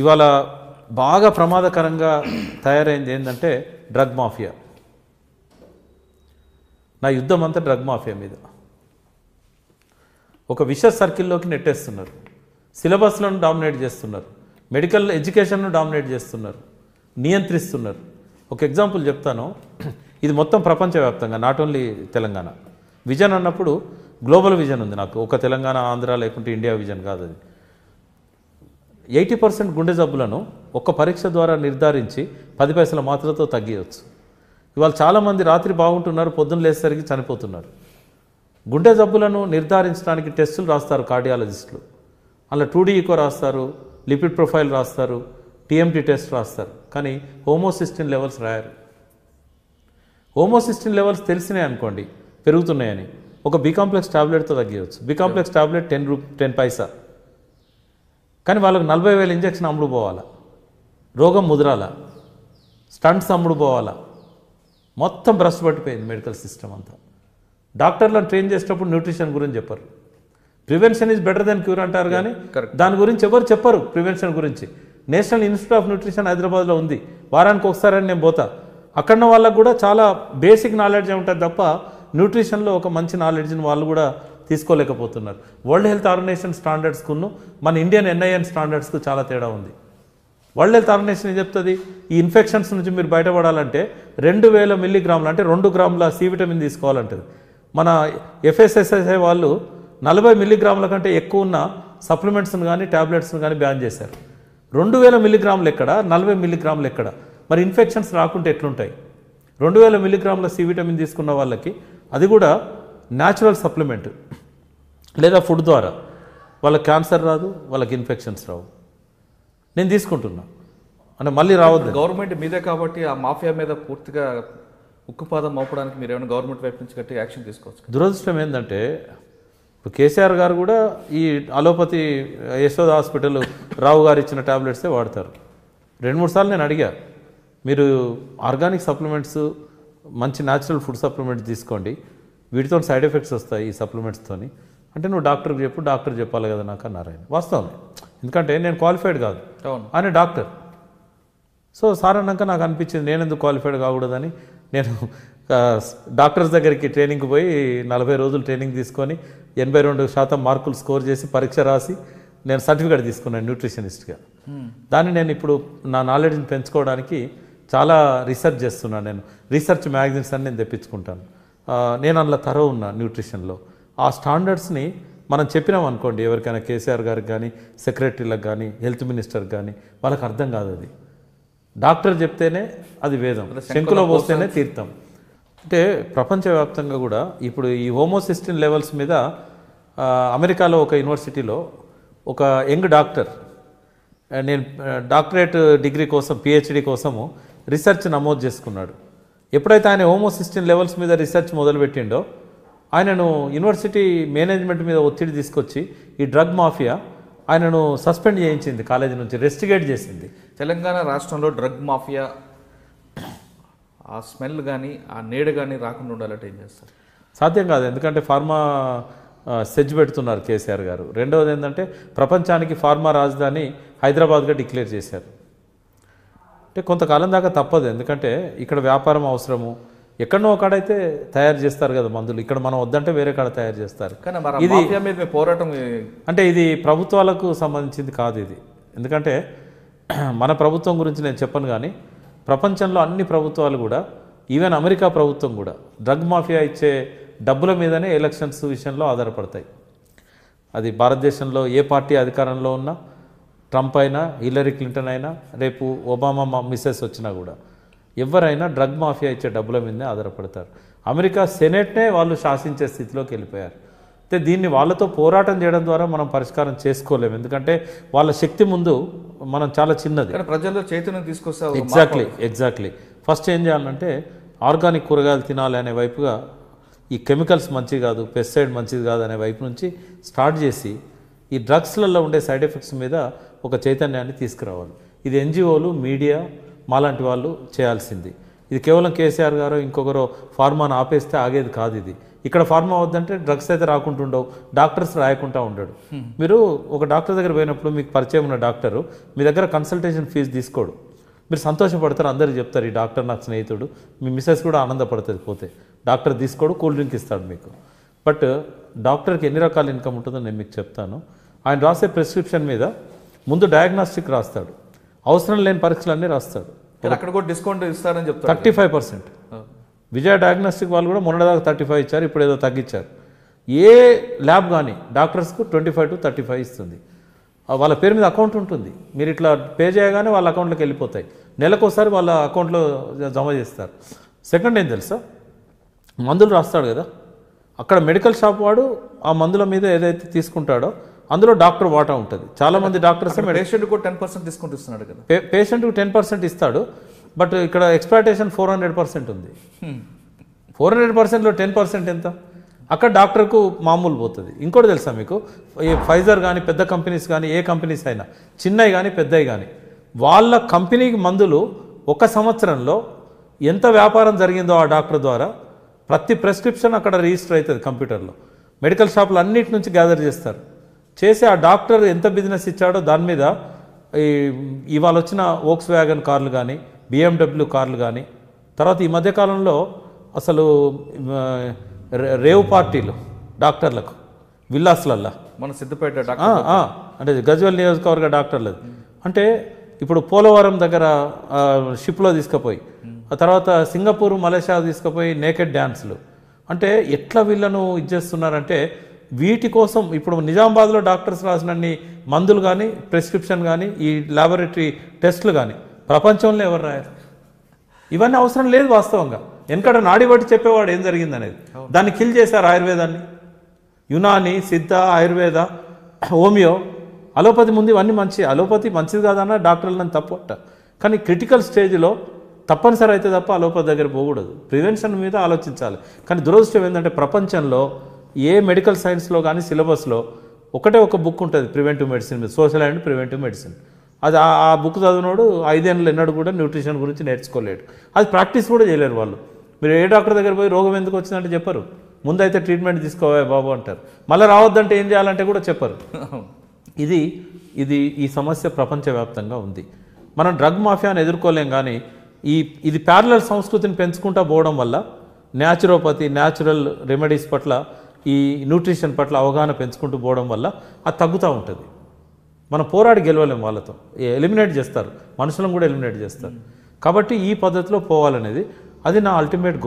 ఇవాళ బాగా ప్రమాదకరంగా తయారైంది ఏంటంటే డ్రగ్ మాఫియా నా యుద్ధం అంతా డ్రగ్ మాఫియా మీద ఒక విష సర్కిల్లోకి నెట్టేస్తున్నారు సిలబస్లను డామినేట్ చేస్తున్నారు మెడికల్ ఎడ్యుకేషన్ను డామినేట్ చేస్తున్నారు నియంత్రిస్తున్నారు ఒక ఎగ్జాంపుల్ చెప్తాను ఇది మొత్తం ప్రపంచవ్యాప్తంగా నాట్ ఓన్లీ తెలంగాణ విజన్ అన్నప్పుడు గ్లోబల్ విజన్ ఉంది నాకు ఒక తెలంగాణ ఆంధ్ర లేకుంటే ఇండియా విజన్ కాదు అది ఎయిటీ పర్సెంట్ గుండె జబ్బులను ఒక పరీక్ష ద్వారా నిర్ధారించి పది పైసల మాత్రతో తగ్గియవచ్చు ఇవాళ చాలామంది రాత్రి బాగుంటున్నారు పొద్దున్న లేసరికి చనిపోతున్నారు గుండె జబ్బులను నిర్ధారించడానికి టెస్టులు రాస్తారు కార్డియాలజిస్టులు అలా టూ ఈకో రాస్తారు లిపిడ్ ప్రొఫైల్ రాస్తారు టీఎంటీ టెస్ట్ రాస్తారు కానీ హోమోసిస్టిన్ లెవెల్స్ రాయరు హోమోసిస్టిన్ లెవెల్స్ తెలిసినాయి అనుకోండి పెరుగుతున్నాయని ఒక బీకాంప్లెక్స్ టాబ్లెట్తో తగ్గియవచ్చు బీకాంప్లెక్స్ టాబ్లెట్ టెన్ రూ టెన్ పైసా కానీ వాళ్ళకు నలభై వేల ఇంజక్షన్ అమ్ముడు పోవాలా రోగం ముదరాల స్టంట్స్ అమ్ముడు పోవాలా మొత్తం బ్రష్ పట్టిపోయింది మెడికల్ సిస్టమ్ అంతా డాక్టర్లను ట్రైన్ చేసేటప్పుడు న్యూట్రిషన్ గురించి చెప్పరు prevention is better than cure అంటారు కానీ దాని గురించి ఎవరు చెప్పరు ప్రివెన్షన్ గురించి నేషనల్ ఇన్స్టిట్యూట్ ఆఫ్ న్యూట్రిషన్ హైదరాబాద్లో ఉంది వారానికి ఒకసారి నేను పోతా అక్కడ వాళ్ళకు కూడా చాలా బేసిక్ నాలెడ్జ్ ఉంటుంది తప్ప న్యూట్రిషన్లో ఒక మంచి నాలెడ్జ్ని వాళ్ళు కూడా తీసుకోలేకపోతున్నారు వరల్డ్ హెల్త్ ఆర్గనైజేషన్ స్టాండర్డ్స్కును మన ఇండియన్ ఎన్ఐఎన్ స్టాండర్డ్స్కు చాలా తేడా ఉంది వరల్డ్ హెల్త్ ఆర్గనైజేషన్ ఏం చెప్తుంది ఈ ఇన్ఫెక్షన్స్ నుంచి మీరు బయటపడాలంటే రెండు వేల మిల్లీగ్రాములు అంటే రెండు గ్రాముల సి విటమిన్ తీసుకోవాలంటది మన ఎఫ్ఎస్ఎస్ఎస్ఐ వాళ్ళు నలభై మిల్లీగ్రాముల కంటే ఎక్కువ ఉన్న సప్లిమెంట్స్ను కానీ ట్యాబ్లెట్స్ను కానీ బ్యాన్ చేశారు రెండు వేల మిల్లీగ్రాములు ఎక్కడ నలభై మిల్లీగ్రాములు ఎక్కడ మరి ఇన్ఫెక్షన్స్ రాకుంటే ఎట్లుంటాయి రెండు వేల మిల్లీగ్రాముల సి విటమిన్ తీసుకున్న వాళ్ళకి అది కూడా న్యాచురల్ సప్లిమెంట్ లేదా ఫుడ్ ద్వారా వాళ్ళకి క్యాన్సర్ రాదు వాళ్ళకి ఇన్ఫెక్షన్స్ రావు నేను తీసుకుంటున్నా అంటే మళ్ళీ రావద్దు గవర్నమెంట్ మీదే కాబట్టి ఆ మాఫియా మీద పూర్తిగా ఉక్కుపాదం మోపడానికి మీరు ఏమైనా గవర్నమెంట్ వైపు నుంచి గట్టి యాక్షన్ తీసుకోవచ్చు దురదృష్టం ఏంటంటే ఇప్పుడు కేసీఆర్ గారు కూడా ఈ అలోపతి యశోద హాస్పిటల్ రావు గారు ఇచ్చిన ట్యాబ్లెట్సే వాడతారు రెండు మూడు సార్లు నేను అడిగా మీరు ఆర్గానిక్ సప్లిమెంట్స్ మంచి న్యాచురల్ ఫుడ్ సప్లిమెంట్స్ తీసుకోండి వీటితో సైడ్ ఎఫెక్ట్స్ వస్తాయి ఈ సప్లిమెంట్స్తోని అంటే నువ్వు డాక్టర్కి చెప్పు డాక్టర్ చెప్పాలి కదా నాకు అన్నారు ఆయన ఎందుకంటే నేను క్వాలిఫైడ్ కాదు అని డాక్టర్ సో సార్ అన్నాక నాకు అనిపించింది నేను ఎందుకు క్వాలిఫైడ్ కాకూడదని నేను డాక్టర్స్ దగ్గరికి ట్రైనింగ్ పోయి నలభై రోజులు ట్రైనింగ్ తీసుకొని ఎనభై రెండు శాతం మార్కులు స్కోర్ చేసి పరీక్ష రాసి నేను సర్టిఫికేట్ తీసుకున్నాను న్యూట్రిషనిస్ట్గా దాన్ని నేను ఇప్పుడు నా నాలెడ్జ్ని పెంచుకోవడానికి చాలా రీసెర్చ్ చేస్తున్నాను నేను రీసెర్చ్ మ్యాగజైన్స్ అని నేను తెప్పించుకుంటాను నేను అందులో తరవ ఉన్నా న్యూట్రిషన్లో ఆ స్టాండర్డ్స్ని మనం చెప్పినాం అనుకోండి ఎవరికైనా కేసీఆర్ గారికి కానీ సెక్రటరీలకు కానీ హెల్త్ మినిస్టర్ కానీ వాళ్ళకి అర్థం కాదు అది డాక్టర్ చెప్తేనే అది వేదం శంకులో పోస్తేనే తీర్థం అంటే ప్రపంచవ్యాప్తంగా కూడా ఇప్పుడు ఈ హోమోసిస్టిన్ లెవెల్స్ మీద అమెరికాలో ఒక యూనివర్సిటీలో ఒక యంగ్ డాక్టర్ నేను డాక్టరేట్ డిగ్రీ కోసం పిహెచ్డి కోసము రీసెర్చ్ నమోదు చేసుకున్నాడు ఎప్పుడైతే ఆయన హోమోసిస్టిన్ లెవెల్స్ మీద రీసెర్చ్ మొదలుపెట్టిండో ఆయనను యూనివర్సిటీ మేనేజ్మెంట్ మీద ఒత్తిడి తీసుకొచ్చి ఈ డ్రగ్ మాఫియా ఆయనను సస్పెండ్ చేయించింది కాలేజీ నుంచి రెస్టిగేట్ చేసింది తెలంగాణ రాష్ట్రంలో డ్రగ్ మాఫియా ఆ స్మెల్ కానీ ఆ నీడ కానీ రాకుండా ఉండాలంటే ఏం చేస్తారు సాధ్యం కాదు ఎందుకంటే ఫార్మా సెజ్ పెడుతున్నారు కేసీఆర్ గారు రెండవది ఏంటంటే ప్రపంచానికి ఫార్మా రాజధాని హైదరాబాద్గా డిక్లేర్ చేశారు అంటే కొంతకాలం దాకా తప్పదు ఎందుకంటే ఇక్కడ వ్యాపారం అవసరము ఎక్కడనో ఒకడైతే తయారు చేస్తారు కదా మందులు ఇక్కడ మనం వద్దంటే వేరే కాడ తయారు చేస్తారు ఇది పోరాటం అంటే ఇది ప్రభుత్వాలకు సంబంధించింది కాదు ఇది ఎందుకంటే మన ప్రభుత్వం గురించి నేను చెప్పను కానీ ప్రపంచంలో అన్ని ప్రభుత్వాలు కూడా ఈవెన్ అమెరికా ప్రభుత్వం కూడా డ్రగ్ మాఫియా ఇచ్చే డబ్బుల మీదనే ఎలక్షన్స్ విషయంలో ఆధారపడతాయి అది భారతదేశంలో ఏ పార్టీ అధికారంలో ఉన్నా ట్రంప్ అయినా హిల్లరీ క్లింటన్ అయినా రేపు ఒబామా మిస్సెస్ వచ్చినా కూడా ఎవరైనా డ్రగ్ మాఫియా ఇచ్చే డబ్బుల మీదనే ఆధారపడతారు అమెరికా సెనెట్నే వాళ్ళు శాసించే స్థితిలోకి వెళ్ళిపోయారు అయితే దీన్ని వాళ్ళతో పోరాటం చేయడం ద్వారా మనం పరిష్కారం చేసుకోలేము ఎందుకంటే వాళ్ళ శక్తి ముందు మనం చాలా చిన్నది ప్రజల్లో చైతన్యం తీసుకొస్తారు ఎగ్జాక్ట్లీ ఎగ్జాక్ట్లీ ఫస్ట్ ఏం చేయాలంటే ఆర్గానిక్ కూరగాయలు తినాలి అనే వైపుగా ఈ కెమికల్స్ మంచిది కాదు పెస్టిసైడ్ మంచిది కాదు అనే వైపు నుంచి స్టార్ట్ చేసి ఈ డ్రగ్స్లలో ఉండే సైడ్ ఎఫెక్ట్స్ మీద ఒక చైతన్యాన్ని తీసుకురావాలి ఇది ఎన్జిఓలు మీడియా మాలాంటి వాళ్ళు చేయాల్సింది ఇది కేవలం కేసీఆర్ గారు ఇంకొకరు ఫార్మాను ఆపేస్తే ఆగేది కాదు ఇది ఇక్కడ ఫార్మా అవద్దంటే డ్రగ్స్ అయితే రాకుండా ఉండవు డాక్టర్స్ రాయకుండా ఉండడు మీరు ఒక డాక్టర్ దగ్గర పోయినప్పుడు మీకు పరిచయం ఉన్న డాక్టరు మీ దగ్గర కన్సల్టేషన్ ఫీజు తీసుకోడు మీరు సంతోషపడతారు అందరూ చెప్తారు ఈ డాక్టర్ నాకు స్నేహితుడు మీ మిస్సెస్ కూడా ఆనందపడుతుంది పోతే డాక్టర్ తీసుకోడు కూల్ డ్రింక్ ఇస్తాడు మీకు బట్ డాక్టర్కి ఎన్ని రకాల ఇన్కమ్ ఉంటుందో నేను మీకు చెప్తాను ఆయన రాసే ప్రిస్క్రిప్షన్ మీద ముందు డయాగ్నాస్టిక్ రాస్తాడు అవసరం లేని పరీక్షలు అన్నీ రాస్తాడు అక్కడ కూడా డిస్కౌంట్ ఇస్తారని చెప్తారు thirty five percent Vijaya diagnostic వాళ్ళు కూడా మొన్నటిదాకా థర్టీ ఫైవ్ ఇచ్చారు ఇప్పుడు ఏదో తగ్గించారు ఏ ల్యాబ్ కానీ డాక్టర్స్కు twenty five to thirty five ఇస్తుంది వాళ్ళ పేరు మీద అకౌంట్ ఉంటుంది మీరు ఇట్లా పే చేయగానే వాళ్ళ అకౌంట్లోకి వెళ్ళిపోతాయి నెలకొకసారి వాళ్ళ అకౌంట్లో జమ చేస్తారు సెకండ్ ఏం తెలుసా మందులు రాస్తాడు కదా అక్కడ మెడికల్ షాప్ వాడు ఆ మందుల మీద ఏదైతే తీసుకుంటాడో అందులో డాక్టర్ వాటా ఉంటుంది చాలామంది డాక్టర్స్ పేషెంట్కు టెన్ పర్సెంట్ డిస్కౌంట్ ఇస్తున్నాడు కదా పేషెంట్కు టెన్ పర్సెంట్ ఇస్తాడు బట్ ఇక్కడ ఎక్స్పెక్టేషన్ ఫోర్ హండ్రెడ్ పర్సెంట్ ఉంది ఫోర్ హండ్రెడ్ పర్సెంట్లో టెన్ పర్సెంట్ ఎంత అక్కడ డాక్టర్కు మామూలు పోతుంది ఇంకోటి తెలుసా మీకు ఈ ఫైజర్ కానీ పెద్ద కంపెనీస్ కానీ ఏ కంపెనీస్ అయినా చిన్నవి కానీ పెద్దవి కానీ వాళ్ళ కంపెనీకి మందులు ఒక సంవత్సరంలో ఎంత వ్యాపారం జరిగిందో ఆ డాక్టర్ ద్వారా ప్రతి ప్రెస్క్రిప్షన్ అక్కడ రిజిస్టర్ అవుతుంది కంప్యూటర్లో మెడికల్ షాపులు అన్నిటి నుంచి గ్యాదర్ చేస్తారు చేసి ఆ డాక్టర్ ఎంత బిజినెస్ ఇచ్చాడో దాని మీద ఈ ఇవాళ వచ్చిన ఓక్స్ వ్యాగన్ కార్లు కానీ బిఎండబ్ల్యూ కార్లు కానీ తర్వాత ఈ మధ్యకాలంలో అసలు రేవ్ పార్టీలు డాక్టర్లకు విల్లాస్లల్లా మన సిద్ధపేట అంటే గజ్వల్ నియోజకవర్గ డాక్టర్లు అంటే ఇప్పుడు పోలవరం దగ్గర షిప్లో తీసుకుపోయి ఆ తర్వాత సింగపూర్ మలేషియా తీసుకుపోయి నేకెడ్ డ్యాన్స్లు అంటే ఎట్లా వీళ్ళను ఇచ్చేస్తున్నారంటే వీటి కోసం ఇప్పుడు నిజామాబాద్లో డాక్టర్స్ రాసినన్ని మందులు కానీ ప్రిస్క్రిప్షన్ కానీ ఈ ల్యాబొరేటరీ టెస్టులు కానీ ప్రపంచంలో ఎవరు రాయారు ఇవన్నీ అవసరం లేదు వాస్తవంగా వెనకడ నాడిబట్టి చెప్పేవాడు ఏం జరిగింది అనేది దాన్ని కిల్ చేశారు ఆయుర్వేదాన్ని యునాని సిద్ధ ఆయుర్వేద హోమియో అలోపతి ముందు ఇవన్నీ మంచి అలోపతి మంచిది కాదన్న డాక్టర్లు నన్ను తప్పట కానీ క్రిటికల్ స్టేజ్లో తప్పనిసరి అయితే తప్ప అలోపతి దగ్గర పోకూడదు ప్రివెన్షన్ మీద ఆలోచించాలి కానీ దురదృష్టం ఏంటంటే ప్రపంచంలో ఏ మెడికల్ సైన్స్లో కానీ సిలబస్లో ఒకటే ఒక బుక్ ఉంటుంది ప్రివెంటివ్ మెడిసిన్ మీద సోషల్ అండ్ ప్రివెంటివ్ మెడిసిన్ అది ఆ బుక్ చదివినోడు ఐదేళ్ళు ఎన్నడూ కూడా న్యూట్రిషన్ గురించి నేర్చుకోలేడు అది ప్రాక్టీస్ కూడా చేయలేరు వాళ్ళు మీరు ఏ డాక్టర్ దగ్గర పోయి రోగం ఎందుకు వచ్చిందంటే చెప్పరు ముందైతే ట్రీట్మెంట్ తీసుకోవా బాబు అంటారు మళ్ళీ రావద్దంటే ఏం చేయాలంటే కూడా చెప్పరు ఇది ఇది ఈ సమస్య ప్రపంచవ్యాప్తంగా ఉంది మనం డ్రగ్ మాఫియాను ఎదుర్కోలేం కానీ ఈ ఇది ప్యారలల్ సంస్కృతిని పెంచుకుంటా పోవడం వల్ల న్యాచురోపతి న్యాచురల్ రెమెడీస్ పట్ల ఈ న్యూట్రిషన్ పట్ల అవగాహన పెంచుకుంటూ పోవడం వల్ల అది తగ్గుతూ ఉంటుంది మనం పోరాడి గెలవలేము వాళ్ళతో ఎలిమినేట్ చేస్తారు మనుషులను కూడా ఎలిమినేట్ చేస్తారు కాబట్టి ఈ పద్ధతిలో పోవాలనేది అది నా అల్టిమేట్ గోల్